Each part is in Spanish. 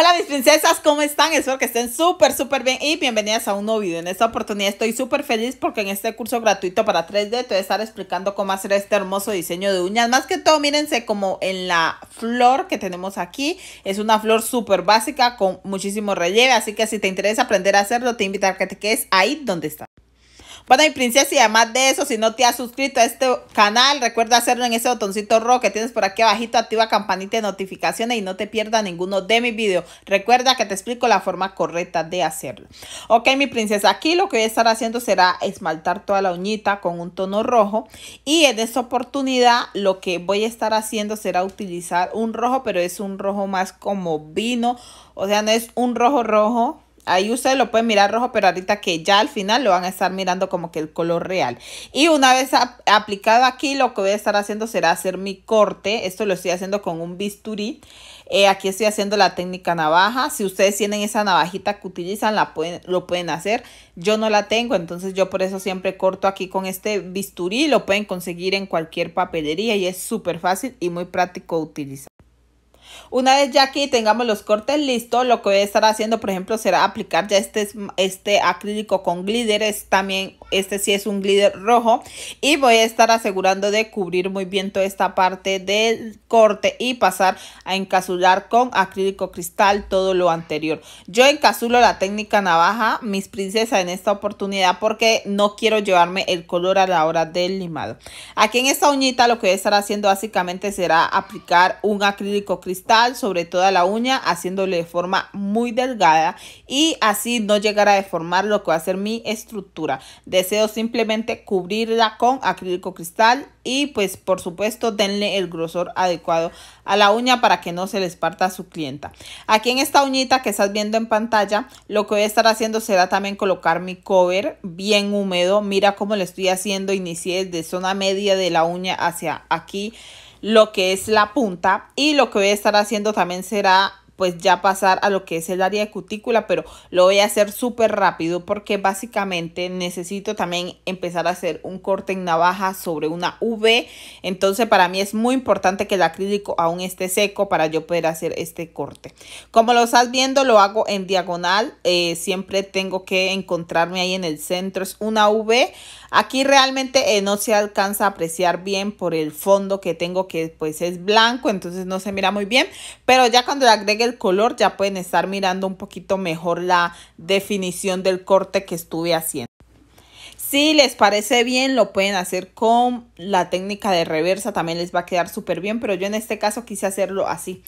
Hola mis princesas, ¿cómo están? Espero que estén súper, súper bien y bienvenidas a un nuevo video. En esta oportunidad estoy súper feliz porque en este curso gratuito para 3D te voy a estar explicando cómo hacer este hermoso diseño de uñas. Más que todo, mírense como en la flor que tenemos aquí. Es una flor súper básica con muchísimo relieve, así que si te interesa aprender a hacerlo, te invito a que te quedes ahí donde está. Bueno, mi princesa, y además de eso, si no te has suscrito a este canal, recuerda hacerlo en ese botoncito rojo que tienes por aquí abajito, activa campanita de notificaciones y no te pierdas ninguno de mis videos. Recuerda que te explico la forma correcta de hacerlo. Ok, mi princesa, aquí lo que voy a estar haciendo será esmaltar toda la uñita con un tono rojo y en esta oportunidad lo que voy a estar haciendo será utilizar un rojo, pero es un rojo más como vino, o sea, no es un rojo rojo, Ahí ustedes lo pueden mirar rojo, pero ahorita que ya al final lo van a estar mirando como que el color real. Y una vez aplicado aquí, lo que voy a estar haciendo será hacer mi corte. Esto lo estoy haciendo con un bisturí. Eh, aquí estoy haciendo la técnica navaja. Si ustedes tienen esa navajita que utilizan, la pueden, lo pueden hacer. Yo no la tengo, entonces yo por eso siempre corto aquí con este bisturí. Lo pueden conseguir en cualquier papelería y es súper fácil y muy práctico utilizar. Una vez ya aquí tengamos los cortes listos, lo que voy a estar haciendo, por ejemplo, será aplicar ya este, este acrílico con glider, Es también, este sí es un glitter rojo. Y voy a estar asegurando de cubrir muy bien toda esta parte del corte y pasar a encasular con acrílico cristal todo lo anterior. Yo encasulo la técnica navaja, mis princesas, en esta oportunidad porque no quiero llevarme el color a la hora del limado. Aquí en esta uñita lo que voy a estar haciendo básicamente será aplicar un acrílico cristal sobre toda la uña haciéndole de forma muy delgada y así no llegar a deformar lo que va a ser mi estructura. Deseo simplemente cubrirla con acrílico cristal y pues por supuesto denle el grosor adecuado a la uña para que no se les parta a su clienta. Aquí en esta uñita que estás viendo en pantalla lo que voy a estar haciendo será también colocar mi cover bien húmedo. Mira cómo le estoy haciendo. Inicié de zona media de la uña hacia aquí lo que es la punta y lo que voy a estar haciendo también será pues ya pasar a lo que es el área de cutícula, pero lo voy a hacer súper rápido porque básicamente necesito también empezar a hacer un corte en navaja sobre una V, entonces para mí es muy importante que el acrílico aún esté seco para yo poder hacer este corte. Como lo estás viendo, lo hago en diagonal, eh, siempre tengo que encontrarme ahí en el centro, es una V, aquí realmente eh, no se alcanza a apreciar bien por el fondo que tengo que pues es blanco, entonces no se mira muy bien, pero ya cuando le agregue color ya pueden estar mirando un poquito mejor la definición del corte que estuve haciendo. Si les parece bien, lo pueden hacer con la técnica de reversa, también les va a quedar súper bien, pero yo en este caso quise hacerlo así.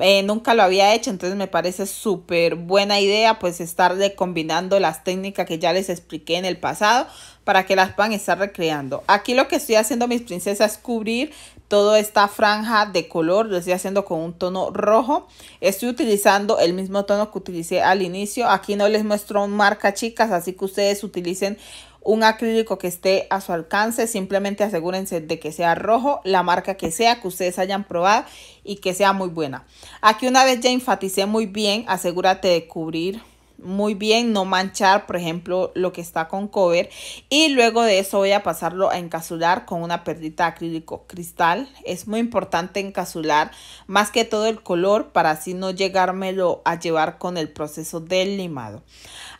Eh, nunca lo había hecho, entonces me parece súper buena idea pues estarle combinando las técnicas que ya les expliqué en el pasado para que las puedan estar recreando. Aquí lo que estoy haciendo mis princesas es cubrir toda esta franja de color, lo estoy haciendo con un tono rojo. Estoy utilizando el mismo tono que utilicé al inicio. Aquí no les muestro marca chicas, así que ustedes utilicen un acrílico que esté a su alcance. Simplemente asegúrense de que sea rojo, la marca que sea, que ustedes hayan probado y que sea muy buena. Aquí una vez ya enfaticé muy bien, asegúrate de cubrir muy bien, no manchar, por ejemplo, lo que está con cover. Y luego de eso voy a pasarlo a encasular con una perdita acrílico cristal. Es muy importante encasular más que todo el color para así no llegármelo a llevar con el proceso del limado.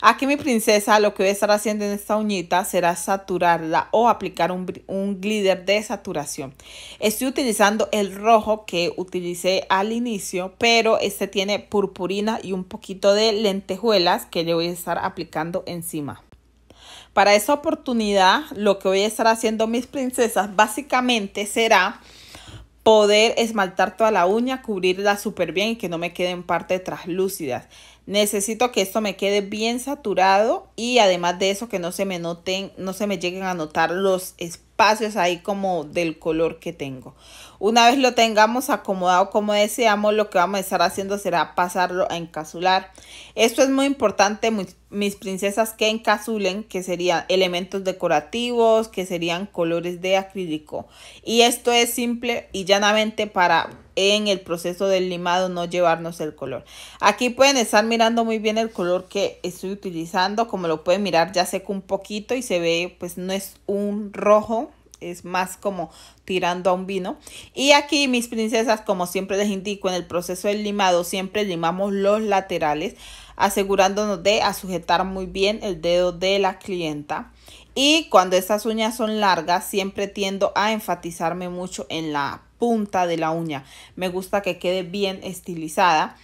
Aquí mi princesa lo que voy a estar haciendo en esta uñita será saturarla o aplicar un, un glitter de saturación. Estoy utilizando el rojo que utilicé al inicio, pero este tiene purpurina y un poquito de lentejuela que yo voy a estar aplicando encima. Para esta oportunidad, lo que voy a estar haciendo mis princesas básicamente será poder esmaltar toda la uña, cubrirla súper bien y que no me queden partes traslúcidas. Necesito que esto me quede bien saturado y además de eso que no se me noten, no se me lleguen a notar los espacios ahí como del color que tengo. Una vez lo tengamos acomodado como deseamos, lo que vamos a estar haciendo será pasarlo a encasular. Esto es muy importante, mis princesas, que encasulen, que serían elementos decorativos, que serían colores de acrílico. Y esto es simple y llanamente para en el proceso del limado no llevarnos el color. Aquí pueden estar mirando muy bien el color que estoy utilizando. Como lo pueden mirar, ya seco un poquito y se ve, pues no es un rojo es más como tirando a un vino. Y aquí mis princesas, como siempre les indico, en el proceso del limado siempre limamos los laterales, asegurándonos de sujetar muy bien el dedo de la clienta. Y cuando estas uñas son largas, siempre tiendo a enfatizarme mucho en la punta de la uña. Me gusta que quede bien estilizada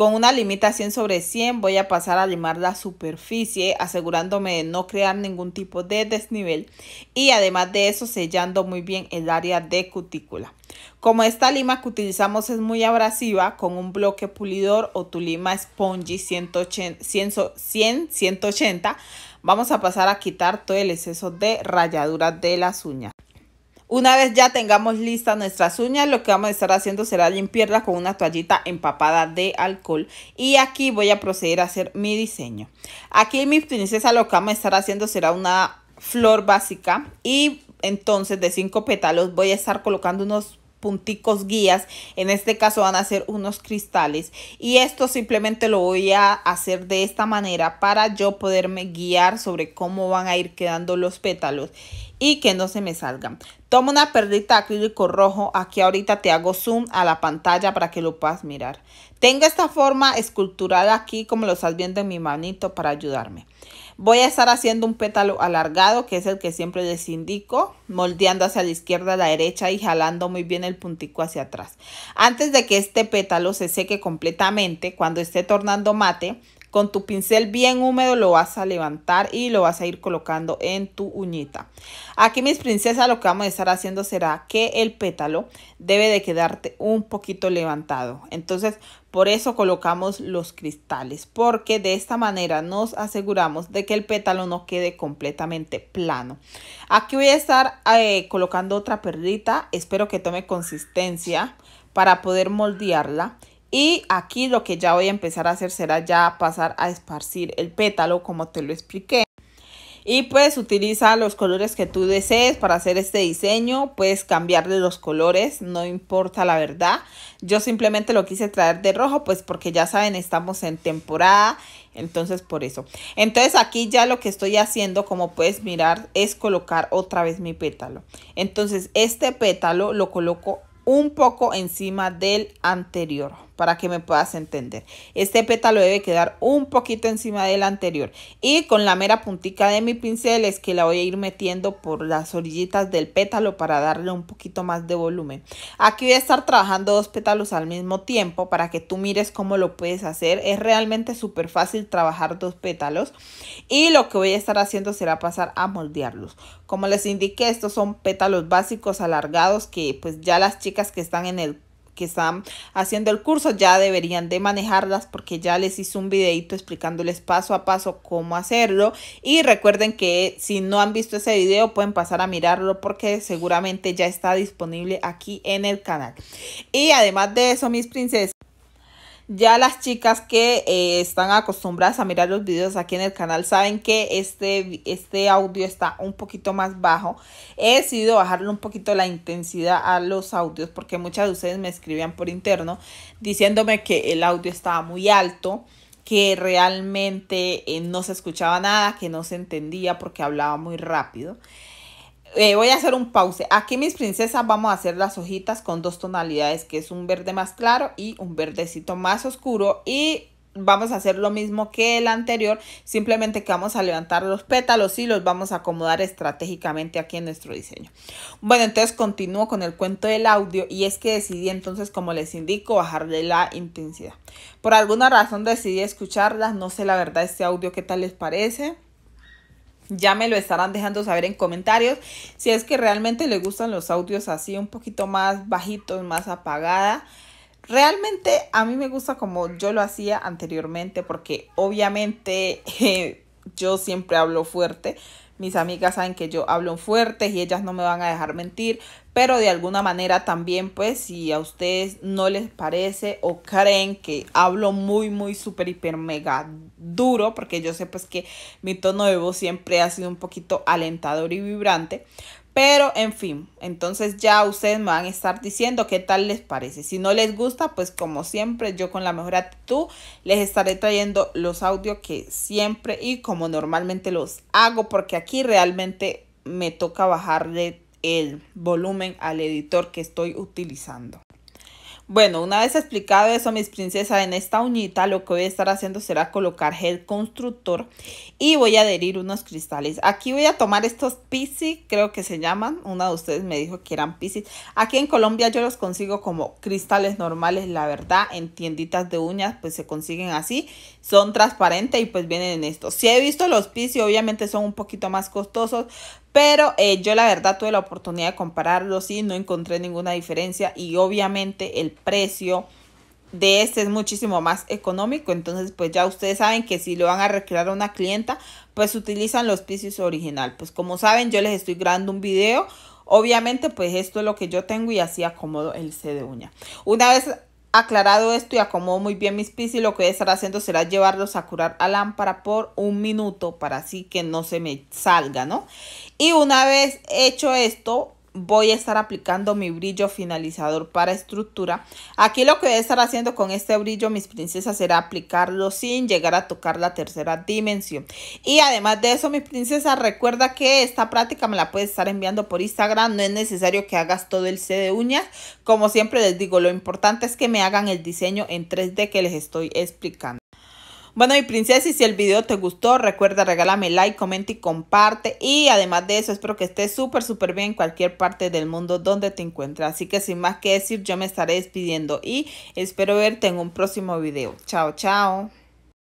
con una limitación sobre 100 voy a pasar a limar la superficie asegurándome de no crear ningún tipo de desnivel y además de eso sellando muy bien el área de cutícula. Como esta lima que utilizamos es muy abrasiva, con un bloque pulidor o tu lima Spongy 100-180 vamos a pasar a quitar todo el exceso de rayaduras de las uñas. Una vez ya tengamos listas nuestras uñas, lo que vamos a estar haciendo será limpiarlas con una toallita empapada de alcohol. Y aquí voy a proceder a hacer mi diseño. Aquí mi princesa lo que vamos a estar haciendo será una flor básica y entonces de cinco pétalos voy a estar colocando unos punticos guías, en este caso van a ser unos cristales y esto simplemente lo voy a hacer de esta manera para yo poderme guiar sobre cómo van a ir quedando los pétalos y que no se me salgan. Tomo una perlita acrílico rojo, aquí ahorita te hago zoom a la pantalla para que lo puedas mirar. Tengo esta forma escultural aquí como lo estás viendo en mi manito para ayudarme. Voy a estar haciendo un pétalo alargado, que es el que siempre les indico, moldeando hacia la izquierda, la derecha y jalando muy bien el puntico hacia atrás. Antes de que este pétalo se seque completamente, cuando esté tornando mate, con tu pincel bien húmedo lo vas a levantar y lo vas a ir colocando en tu uñita. Aquí mis princesas lo que vamos a estar haciendo será que el pétalo debe de quedarte un poquito levantado. Entonces por eso colocamos los cristales, porque de esta manera nos aseguramos de que el pétalo no quede completamente plano. Aquí voy a estar eh, colocando otra perrita, espero que tome consistencia para poder moldearla y aquí lo que ya voy a empezar a hacer será ya pasar a esparcir el pétalo como te lo expliqué. Y pues utiliza los colores que tú desees para hacer este diseño. Puedes cambiarle los colores, no importa la verdad. Yo simplemente lo quise traer de rojo, pues porque ya saben, estamos en temporada. Entonces por eso. Entonces aquí ya lo que estoy haciendo, como puedes mirar, es colocar otra vez mi pétalo. Entonces este pétalo lo coloco un poco encima del anterior para que me puedas entender. Este pétalo debe quedar un poquito encima del anterior y con la mera puntica de mi pincel es que la voy a ir metiendo por las orillitas del pétalo para darle un poquito más de volumen. Aquí voy a estar trabajando dos pétalos al mismo tiempo para que tú mires cómo lo puedes hacer. Es realmente súper fácil trabajar dos pétalos y lo que voy a estar haciendo será pasar a moldearlos. Como les indiqué, estos son pétalos básicos alargados que pues ya las chicas que están en el que están haciendo el curso ya deberían de manejarlas porque ya les hice un videito explicándoles paso a paso cómo hacerlo y recuerden que si no han visto ese video pueden pasar a mirarlo porque seguramente ya está disponible aquí en el canal y además de eso mis princesas ya las chicas que eh, están acostumbradas a mirar los videos aquí en el canal saben que este, este audio está un poquito más bajo. He decidido bajarle un poquito la intensidad a los audios porque muchas de ustedes me escribían por interno diciéndome que el audio estaba muy alto que realmente eh, no se escuchaba nada, que no se entendía porque hablaba muy rápido. Eh, voy a hacer un pause. Aquí mis princesas vamos a hacer las hojitas con dos tonalidades, que es un verde más claro y un verdecito más oscuro. Y vamos a hacer lo mismo que el anterior, simplemente que vamos a levantar los pétalos y los vamos a acomodar estratégicamente aquí en nuestro diseño. Bueno, entonces continúo con el cuento del audio y es que decidí entonces, como les indico, bajarle la intensidad. Por alguna razón decidí escucharlas, no sé la verdad este audio qué tal les parece. Ya me lo estarán dejando saber en comentarios. Si es que realmente les gustan los audios así, un poquito más bajitos, más apagada. Realmente a mí me gusta como yo lo hacía anteriormente porque obviamente eh, yo siempre hablo fuerte, mis amigas saben que yo hablo fuerte y ellas no me van a dejar mentir, pero de alguna manera también pues si a ustedes no les parece o creen que hablo muy muy súper, hiper mega duro porque yo sé pues que mi tono de voz siempre ha sido un poquito alentador y vibrante pero en fin, entonces ya ustedes me van a estar diciendo qué tal les parece. Si no les gusta, pues como siempre, yo con la mejor actitud les estaré trayendo los audios que siempre y como normalmente los hago, porque aquí realmente me toca bajarle el volumen al editor que estoy utilizando. Bueno, una vez explicado eso, mis princesas, en esta uñita lo que voy a estar haciendo será colocar gel constructor y voy a adherir unos cristales. Aquí voy a tomar estos piscis, creo que se llaman. Una de ustedes me dijo que eran piscis. Aquí en Colombia yo los consigo como cristales normales, la verdad. En tienditas de uñas pues se consiguen así. Son transparentes y pues vienen en esto. Si he visto los piscis, obviamente son un poquito más costosos, pero eh, yo la verdad tuve la oportunidad de compararlo, sí, no encontré ninguna diferencia y obviamente el precio de este es muchísimo más económico. Entonces, pues ya ustedes saben que si lo van a recrear a una clienta, pues utilizan los pisos original. Pues como saben, yo les estoy grabando un video. Obviamente, pues esto es lo que yo tengo y así acomodo el C de uña. Una vez Aclarado esto y acomodo muy bien mis pis y lo que voy a estar haciendo será llevarlos a curar a lámpara por un minuto para así que no se me salga, ¿no? Y una vez hecho esto, voy a estar aplicando mi brillo finalizador para estructura. Aquí lo que voy a estar haciendo con este brillo, mis princesas, será aplicarlo sin llegar a tocar la tercera dimensión. Y además de eso, mis princesas, recuerda que esta práctica me la puedes estar enviando por Instagram. No es necesario que hagas todo el C de uñas. Como siempre les digo, lo importante es que me hagan el diseño en 3D que les estoy explicando. Bueno, mi princesa, si el video te gustó, recuerda regálame like, comenta y comparte. Y además de eso, espero que estés súper, súper bien en cualquier parte del mundo donde te encuentres. Así que sin más que decir, yo me estaré despidiendo y espero verte en un próximo video. Chao, chao.